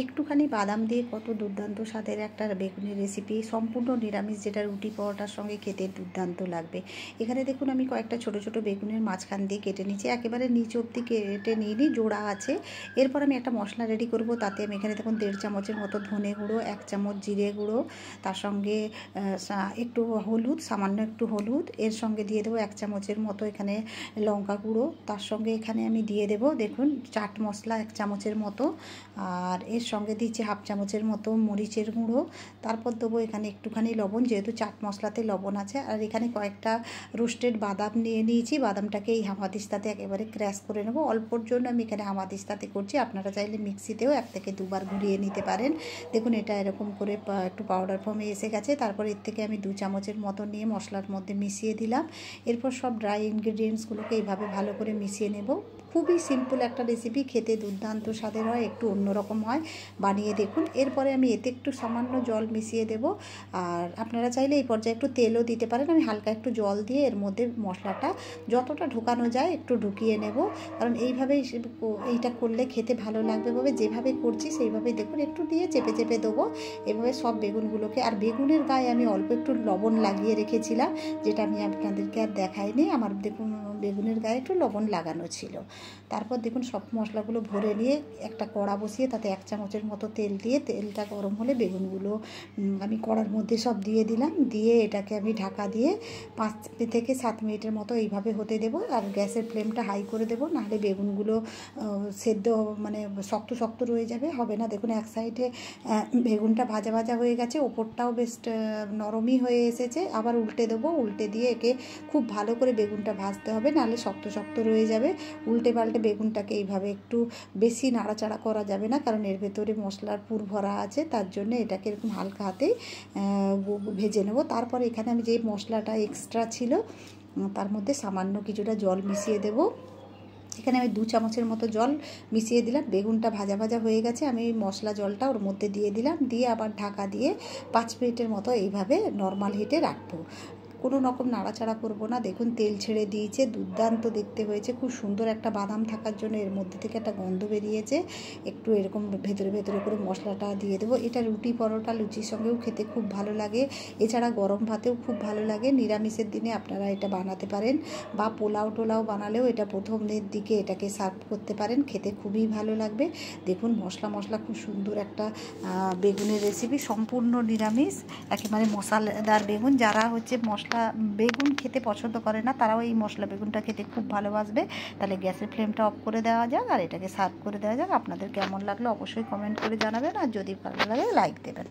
একটুখানি বাদাম দিয়ে কত দুর্দান্ত স্বাদের একটা বেগুনের রেসিপি সম্পূর্ণ নিরামিষ যেটা রুটি পরোটার সঙ্গে খেতে দুর্দান্ত লাগবে এখানে দেখুন আমি কয়েকটা ছোট ছোট বেগুনের মাঝখান দিয়ে কেটে নিচ্ছি একেবারে নিচ অব্দি কেটে নিয়ে নিই জোড়া আছে এরপর আমি একটা মশলা রেডি করব তাতে আমি এখানে দেখুন দেড় চামচের মতো ধনে গুঁড়ো এক চামচ জিরে গুঁড়ো তার সঙ্গে একটু হলুদ সামান্য একটু হলুদ এর সঙ্গে দিয়ে দেবো এক চামচের মতো এখানে লঙ্কা গুঁড়ো তার সঙ্গে এখানে আমি দিয়ে দেব দেখুন চাট মশলা এক চামচের মতো আর এর এর সঙ্গে দিচ্ছি হাফ চামচের মতো মরিচের গুঁড়ো তারপর দেবো এখানে একটুখানি লবণ যেহেতু চাট মশলাতে লবণ আছে আর এখানে কয়েকটা রোস্টেড বাদাম নিয়ে নিয়েছি বাদামটাকে এই হামাদিস্তাতে একেবারে ক্র্যাশ করে নেবো অল্পর জন্য আমি এখানে হামাদিস্তাতে করছি আপনারা চাইলে মিক্সিতেও এক থেকে দুবার ঘুরিয়ে নিতে পারেন দেখুন এটা এরকম করে একটু পাউডার ফর্মে এসে গেছে তারপর এর থেকে আমি দু চামচের মতো নিয়ে মশলার মধ্যে মিশিয়ে দিলাম এরপর সব ড্রাই ইনগ্রিডিয়েন্টসগুলোকে এইভাবে ভালো করে মিশিয়ে নেব খুবই সিম্পল একটা রেসিপি খেতে দুর্দান্ত স্বাদের হয় একটু অন্যরকম হয় বানিয়ে দেখুন এরপরে আমি এতে একটু সামান্য জল মিশিয়ে দেব আর আপনারা চাইলে এই পর্যায়ে একটু তেলও দিতে পারেন আমি হালকা একটু জল দিয়ে এর মধ্যে মশলাটা যতটা ঢোকানো যায় একটু ঢুকিয়ে নেব কারণ এইভাবেই এইটা করলে খেতে ভালো লাগবে ভাবে যেভাবে করছি সেইভাবেই দেখুন একটু দিয়ে চেপে চেপে দেবো এভাবে সব বেগুনগুলোকে আর বেগুনের গায়ে আমি অল্প একটু লবণ লাগিয়ে রেখেছিলাম যেটা আমি আপনাদেরকে আর দেখাইনি আমার দেখুন বেগুনের গায়ে একটু লবণ লাগানো ছিল তারপর দেখুন সব মশলাগুলো ভরে নিয়ে একটা কড়া বসিয়ে তাতে এক চামচের মতো তেল দিয়ে তেলটা গরম হলে বেগুনগুলো আমি কড়ার মধ্যে সব দিয়ে দিলাম দিয়ে এটাকে আমি ঢাকা দিয়ে পাঁচ থেকে সাত মিনিটের মতো এইভাবে হতে দেবো আর গ্যাসের ফ্লেমটা হাই করে দেবো নাহলে বেগুনগুলো সেদ্ধ মানে শক্ত শক্ত রয়ে যাবে হবে না দেখুন এক সাইডে বেগুনটা ভাজা ভাজা হয়ে গেছে ওপরটাও বেশ নরমই হয়ে এসেছে আবার উল্টে দেবো উল্টে দিয়ে একে খুব ভালো করে বেগুনটা ভাজতে হবে নাহলে শক্ত শক্ত রয়ে যাবে উল্টে পাল্টে বেগুনটাকে এইভাবে একটু বেশি নাড়াচাড়া করা যাবে না কারণ এর ভেতরে মশলার পুর ভরা আছে তার জন্য এটাকে এরকম হালকা হাতেই ভেজে নেব তারপরে এখানে আমি যে মশলাটা এক্সট্রা ছিল তার মধ্যে সামান্য কিছুটা জল মিশিয়ে দেবো এখানে আমি দু চামচের মতো জল মিশিয়ে দিলাম বেগুনটা ভাজা ভাজা হয়ে গেছে আমি মশলা জলটা ওর মধ্যে দিয়ে দিলাম দিয়ে আবার ঢাকা দিয়ে পাঁচ মিনিটের মতো এইভাবে নর্মাল হিটে রাখবো কোনো রকম নাড়াচাড়া করব না দেখুন তেল ছেড়ে দিয়েছে দুর্দান্ত দেখতে হয়েছে খুব সুন্দর একটা বাদাম থাকার জন্য এর মধ্যে থেকে একটা গন্ধ বেরিয়েছে একটু এরকম ভেতরে ভেতরে করে মশলাটা দিয়ে দেবো এটা রুটি পরোটা লুচির সঙ্গেও খেতে খুব ভালো লাগে এছাড়া গরম ভাতেও খুব ভালো লাগে নিরামিষের দিনে আপনারা এটা বানাতে পারেন বা পোলাও টোলাও বানালেও এটা প্রথমের দিকে এটাকে সার্ভ করতে পারেন খেতে খুবই ভালো লাগবে দেখুন মশলা মশলা খুব সুন্দর একটা বেগুনের রেসিপি সম্পূর্ণ নিরামিষ একেবারে মশলাদার বেগুন যারা হচ্ছে মশলা বেগুন খেতে পছন্দ করে না তারাও এই মশলা বেগুনটা খেতে খুব ভালোবাসবে তাহলে গ্যাসের ফ্লেমটা অফ করে দেওয়া যাক আর এটাকে সার্ভ করে দেওয়া যাক আপনাদের কেমন লাগলো অবশ্যই কমেন্ট করে জানাবেন আর যদি ভালো লাগে লাইক দেবেন